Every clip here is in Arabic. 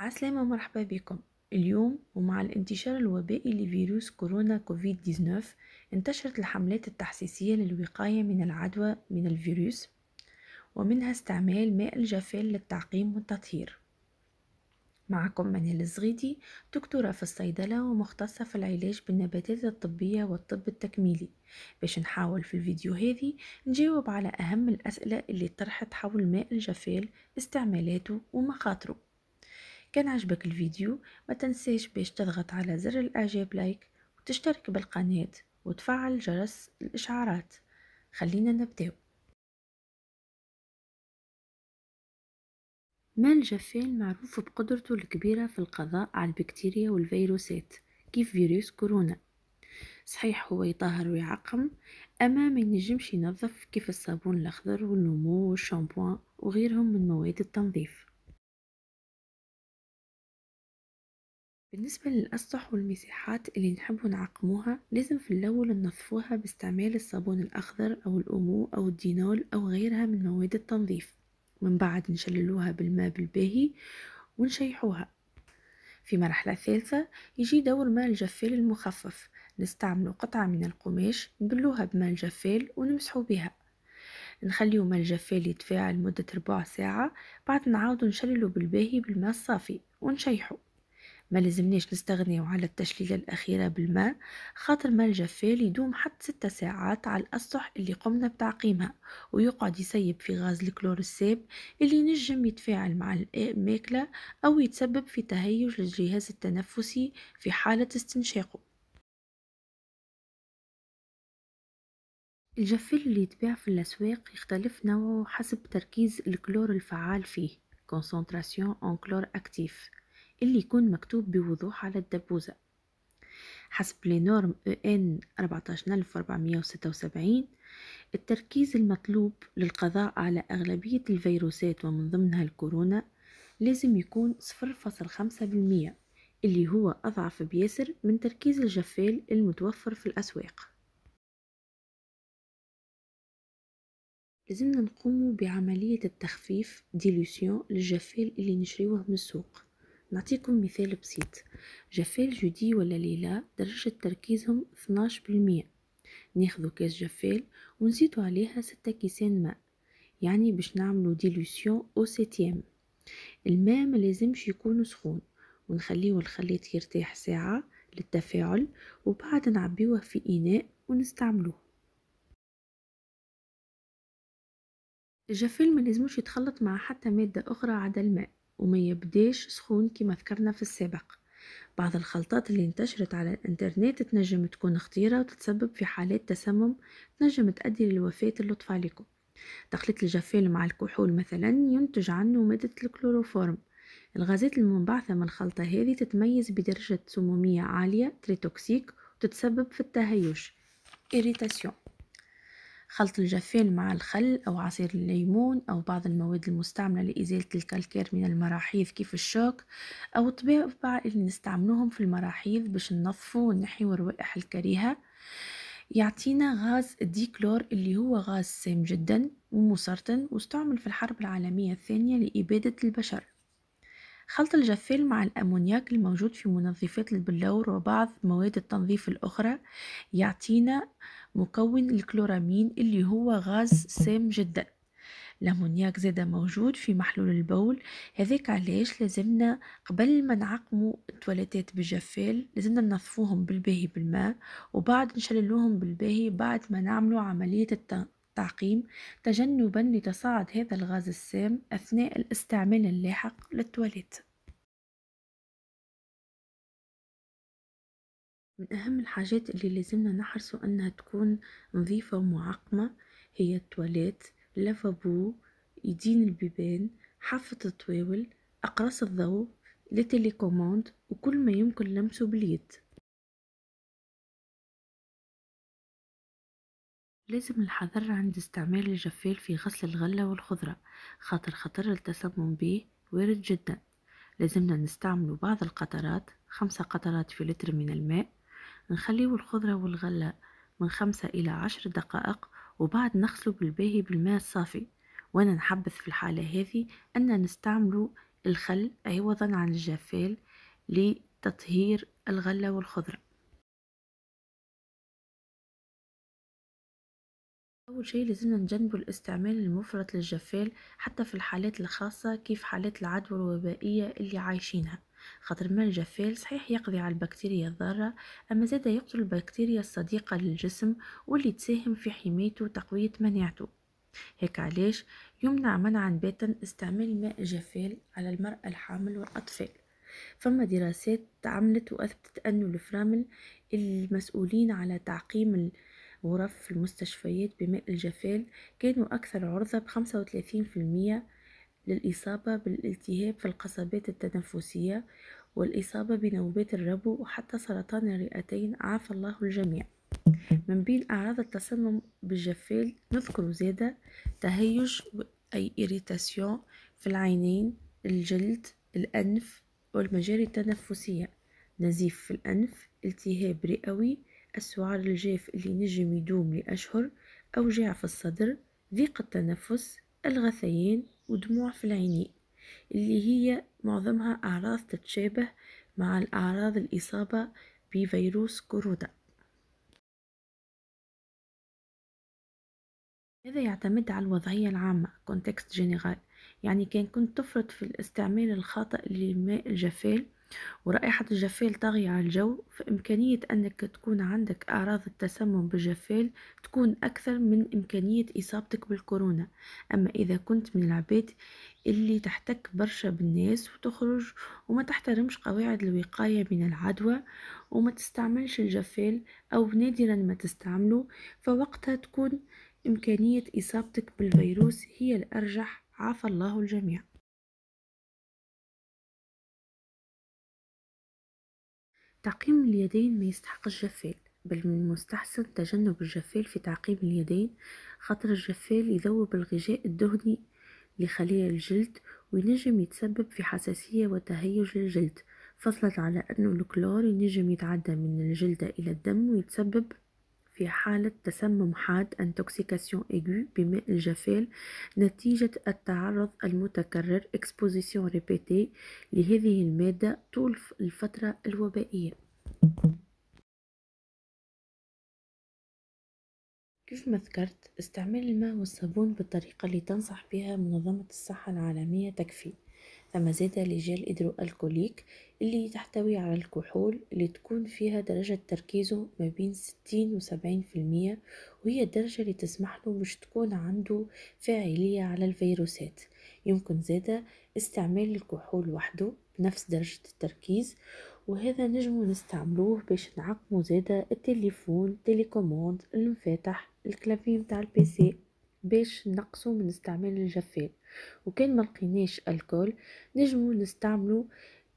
عسلامة ومرحبا بكم اليوم ومع الانتشار الوبائي لفيروس كورونا كوفيد 19 انتشرت الحملات التحسيسية للوقاية من العدوى من الفيروس ومنها استعمال ماء الجفال للتعقيم والتطهير معكم منال الزغيدي دكتورة في الصيدلة ومختصة في العلاج بالنباتات الطبية والطب التكميلي باش نحاول في الفيديو هذه نجاوب على أهم الأسئلة اللي طرحت حول ماء الجفال استعمالاته ومخاطره كان عجبك الفيديو ما تنسيش باش تضغط على زر الاعجاب لايك وتشترك بالقناة وتفعل جرس الاشعارات خلينا نبداو ماء الجفان معروف بقدرته الكبيرة في القضاء على البكتيريا والفيروسات كيف فيروس كورونا صحيح هو يطهر ويعقم أما ما ينجمش ينظف كيف الصابون الأخضر والنمو والشامبوان وغيرهم من مواد التنظيف بالنسبة للأسطح والمساحات اللي نحبو نعقموها لازم في الأول ننظفوها باستعمال الصابون الأخضر أو الأومو أو الدينول أو غيرها من مواد التنظيف من بعد نشللوها بالماء بالباهي ونشيحوها في مرحلة ثالثة يجي دور ماء الجفال المخفف نستعمل قطعة من القماش نبلوها بماء الجفال ونمسحو بها نخليو ماء الجفال يتفاعل مدة ربع ساعة بعد نعاودو نشللو بالباهي بالماء الصافي ونشيحو ما لازمنيش نستغنيو على التشليلة الأخيرة بالماء خاطر ما الجفال يدوم حتى ستة ساعات على الأسطح اللي قمنا بتعقيمها ويقعد يسيب في غاز الكلور الساب اللي ينجم يتفاعل مع الماكلة أو يتسبب في تهيج للجهاز التنفسي في حالة استنشاقه الجفال اللي يتباع في الأسواق يختلف نوعه حسب تركيز الكلور الفعال فيه concentration en chlore actif اللي يكون مكتوب بوضوح على الدبوزة حسب لنورم نورم EN 14476 التركيز المطلوب للقضاء على أغلبية الفيروسات ومن ضمنها الكورونا لازم يكون 0.5% اللي هو أضعف بياسر من تركيز الجفال المتوفر في الأسواق لازمنا نقوم بعملية التخفيف ديلوسيون للجفال اللي نشريوه من السوق نعطيكم مثال بسيط جفال جودي ولا ليلى درجة تركيزهم 12% ناخذوا كاس جفال ونزيدوا عليها ستة كيسان ماء يعني باش نعملو ديلوسيون او سيتيام الماء ملازمش يكون سخون ونخليه الخليط يرتاح ساعة للتفاعل وبعد نعبيوه في إناء ونستعملوه الجفال ما لازموش يتخلط مع حتى مادة أخرى عدا الماء وما يبداش سخون كما ذكرنا في السابق بعض الخلطات اللي انتشرت على الانترنت تنجم تكون خطيرة وتتسبب في حالات تسمم تنجم تؤدي للوفاة اللطفة عليكم تخليط الجفال مع الكحول مثلا ينتج عنه مادة الكلوروفورم الغازات المنبعثة من الخلطة هذه تتميز بدرجة سمومية عالية تريتوكسيك وتتسبب في التهيج إريتاسيون خلط الجافيل مع الخل أو عصير الليمون أو بعض المواد المستعملة لإزالة الكالكير من المراحيض كيف الشوك أو الطبيعة اللي نستعملوهم في المراحيض باش ننظفو ونحيو الروائح الكريهة يعطينا غاز الديكلور اللي هو غاز سام جدا ومسرطن واستعمل في الحرب العالمية الثانية لإبادة البشر خلط الجفيل مع الأمونياك الموجود في منظفات البلور وبعض مواد التنظيف الأخرى يعطينا مكون الكلورامين اللي هو غاز سام جدا الأمونياك زادا موجود في محلول البول هذاك علاش لازمنا قبل ما نعقمو التواليتات بالجفال لازمنا ننظفوهم بالباهي بالماء وبعد نشللوهم بالباهي بعد ما نعملو عملية التعقيم تجنبا لتصاعد هذا الغاز السام أثناء الاستعمال اللاحق للتواليت من أهم الحاجات اللي لازمنا نحرص أنها تكون نظيفة ومعقمة هي التواليت لفابو يدين البيبان حافة الطواول أقراص الضوء كوموند وكل ما يمكن لمسه باليد لازم الحذر عند استعمال الجفال في غسل الغلة والخضرة خاطر خطر التسمم به وارد جدا لازمنا نستعمل بعض القطرات خمسة قطرات في لتر من الماء نخليه الخضرة والغلة من خمسة إلى عشر دقائق وبعد نغسله بالباهي بالماء الصافي وانا نحبذ في الحالة هذه أن نستعملوا الخل عوضا عن الجفال لتطهير الغلة والخضرة أول شيء لازمنا نجنب الاستعمال المفرط للجفال حتى في الحالات الخاصة كيف حالات العدوى الوبائية اللي عايشينها خاطر الماء الجفال صحيح يقضي على البكتيريا الضارة أما زاد يقتل البكتيريا الصديقة للجسم واللي تساهم في حمايته وتقوية مناعته هيك علاش يمنع منعا باتا استعمال الماء الجفال على المرأة الحامل والأطفال فما دراسات تعملت وأثبتت أن الفرامل المسؤولين على تعقيم الغرف في المستشفيات بماء الجفال كانوا أكثر عرضة بخمسة وثلاثين في المية للإصابة بالالتهاب في القصبات التنفسية والإصابة بنوبات الربو وحتى سرطان الرئتين عافى الله الجميع من بين أعراض التسمم بالجفال نذكر زيادة تهيج أي إيريتاسيون في العينين الجلد الأنف والمجاري التنفسية نزيف في الأنف التهاب رئوي السعار الجاف اللي نجم يدوم لأشهر أوجاع في الصدر ضيق التنفس الغثيان ودموع في العينين اللي هي معظمها أعراض تتشابه مع الأعراض الإصابة بفيروس كورونا هذا يعتمد على الوضعية العامة يعني كان كنت تفرط في الاستعمال الخاطئ لماء الجفاف ورائحة الجفال طاغية على الجو فإمكانية أنك تكون عندك أعراض التسمم بالجفال تكون أكثر من إمكانية إصابتك بالكورونا أما إذا كنت من العباد اللي تحتك برشا بالناس وتخرج وما تحترمش قواعد الوقاية من العدوى وما تستعملش الجفال أو نادرا ما تستعمله فوقتها تكون إمكانية إصابتك بالفيروس هي الأرجح عافى الله الجميع تعقيم اليدين ما يستحق الجفيل بل من المستحسن تجنب الجفال في تعقيم اليدين خاطر الجفال يذوب الغذاء الدهني لخلايا الجلد وينجم يتسبب في حساسية وتهيج للجلد فضلا على أن الكلور ينجم يتعدى من الجلد إلى الدم ويتسبب في حالة تسمم حاد انتوكسيكاسيون aiguë بماء الجفاف نتيجة التعرض المتكرر اكسبوزيسيون ريبيتي لهذه المادة طول الفترة الوبائية كيف ما ذكرت استعمال الماء والصابون بالطريقة اللي تنصح بها منظمة الصحة العالمية تكفي زاد زيت إدرو الكوليك اللي تحتوي على الكحول اللي تكون فيها درجة تركيزه ما بين ستين 70 في المية وهي الدرجة اللي تسمح له باش تكون عنده فاعلية على الفيروسات يمكن زادة استعمال الكحول وحده بنفس درجة التركيز وهذا نجم نستعملوه باش نعقمو زادة التليفون تليكوموند المفاتح الكلافي متاع البيسي باش نقصوا من استعمال الجفاف وكان ما لقيناش الكول نجمو نستعملو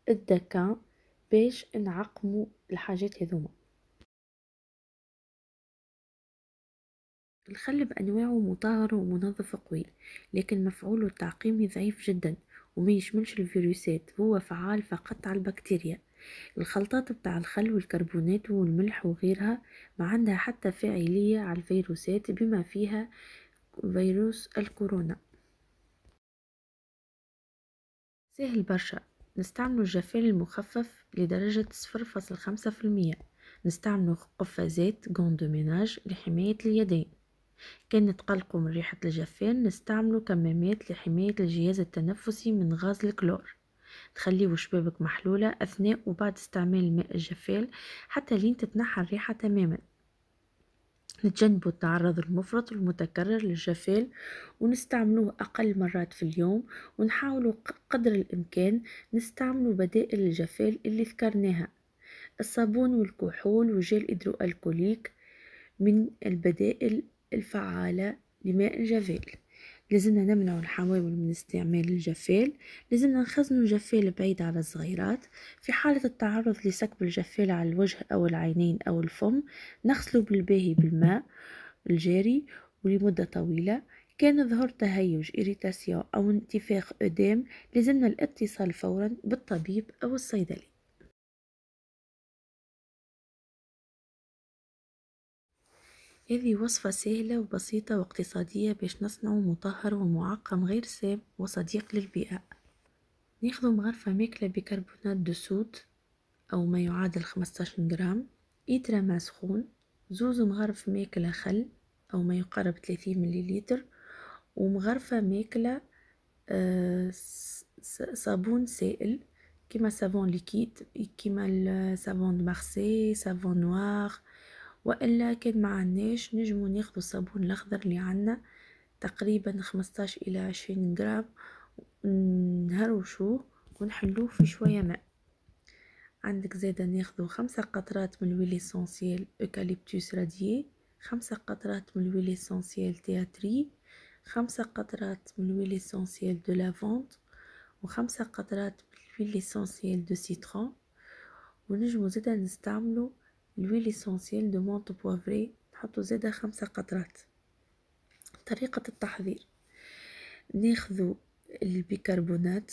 الدكان باش نعقمو الحاجات هذوما الخل بأنواعه مطهر ومنظف قوي لكن مفعوله التعقيمي ضعيف جدا وما يشملش الفيروسات هو فعال فقط على البكتيريا الخلطات بتاع الخل والكربونات والملح وغيرها ما عندها حتى فاعلية على الفيروسات بما فيها فيروس الكورونا سهل برشا نستعمل الجفان المخفف لدرجة صفر فاصل خمسة في المية نستعملوا قفازات جون دو ميناج لحماية اليدين كان نتقلقوا من ريحة الجفان نستعمل كمامات لحماية الجهاز التنفسي من غاز الكلور تخليه شبابك محلولة أثناء وبعد استعمال الماء الجفال حتى لين تتنحى الريحة تماما نتجنب التعرض المفرط والمتكرر للجفال ونستعمله أقل مرات في اليوم ونحاول قدر الإمكان نستعمل بدائل الجفال اللي ذكرناها الصابون والكحول وجيل إدروألكوليك من البدائل الفعالة لماء الجفال لازمنا نمنع الحوامل من استعمال الجفال لازمنا نخزن الجفال بعيد على الصغيرات في حالة التعرض لسكب الجفال على الوجه أو العينين أو الفم نغسله بالباهي بالماء الجاري ولمدة طويلة كان ظهر تهيج إريتاسيون أو انتفاخ أدام لازمنا الاتصال فورا بالطبيب أو الصيدلي هذه وصفة سهلة وبسيطة واقتصادية باش نصنع مطهر ومعقم غير سام وصديق للبيئة ناخذ مغرفة ماكلة بكربونات دو أو ما يعادل 15 جرام إترا ماء سخون زوز مغرف ماكلة خل أو ما يقارب 30 مليليتر ومغرفة ماكلة آه، صابون سائل كيما صابون ليكيد كيما صابون دو مارسي صابون نوار وإلا كان ما عندناش نجمو ناخدو الصابون الأخضر اللي عندنا تقريبا خمسطاش إلى عشرين غرام نهروشوه ونحلوه في شوية ماء عندك زادا ناخدو خمسة قطرات من الويل اسونسيال اوكاليبتوس راديي خمسة قطرات من الويل اسونسيال تياتري خمسة قطرات من الويل اسونسيال دو لافونت وخمسة قطرات من الويل اسونسيال دو سيترون ونجمو زادا نستعملو لويل اسونسييل دو مونتو بوافري نحطو زادا خمسة قطرات طريقة التحضير ناخذو البيكربونات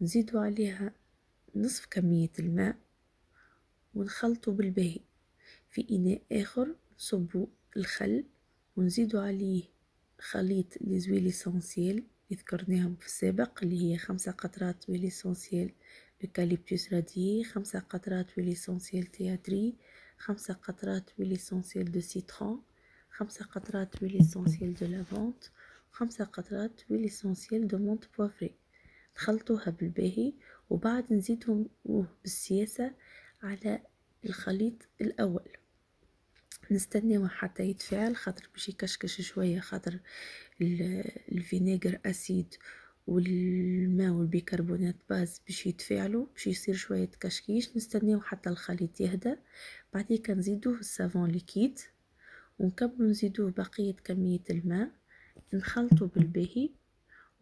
نزيدو عليها نصف كمية الماء ونخلطو بالباهي في إناء آخر نصبو الخل ونزيدو عليه خليط لزويل اسونسييل اللي ذكرناهم في السابق اللي هي خمسة قطرات ويل اسونسييل بكاليبتوس راديي خمسة قطرات ويل اسونسييل تياتري خمسة قطرات ويل دو سيترون خمسة قطرات ويل دو لافونت خمسة قطرات ويل دو مونت بوافري نخلطوها بالباهي وبعد نزيدهم بالسياسة على الخليط الأول نستناو حتى يتفاعل خاطر باش يكشكش شويه خاطر الفينيغر اسيد والماء والبيكربونات باز باش يتفاعلوا باش يصير شويه كشكيش نستناو حتى الخليط يهدى بعدين كنزيدوه الصابون ليكيد ونكمل نزيدوه بقيه كميه الماء نخلطو بالباهي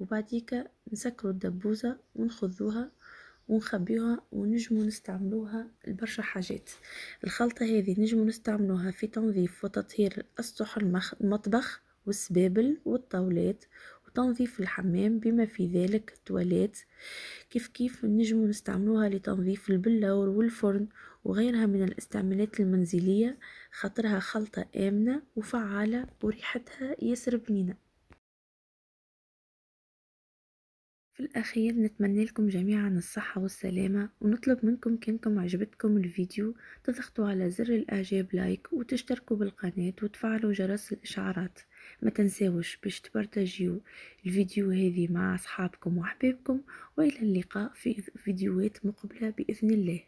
وبعديك نسكروا الدبوزه ونخذوها ونخبيوها ونجمو نستعملوها لبرشا حاجات الخلطة هذه نجمو نستعملوها في تنظيف وتطهير اسطح المطبخ والسبابل والطاولات تنظيف الحمام بما في ذلك التواليت كيف كيف نجم نستعملوها لتنظيف البلور والفرن وغيرها من الاستعمالات المنزلية خاطرها خلطة آمنة وفعالة وريحتها ياسر بنينة في الأخير نتمنى لكم جميعا الصحة والسلامة ونطلب منكم كانكم عجبتكم الفيديو تضغطوا على زر الإعجاب لايك وتشتركوا بالقناة وتفعلوا جرس الإشعارات ما تنساوش باش تبارتاجيو الفيديو هذه مع اصحابكم واحبابكم والى اللقاء في فيديوهات مقبله باذن الله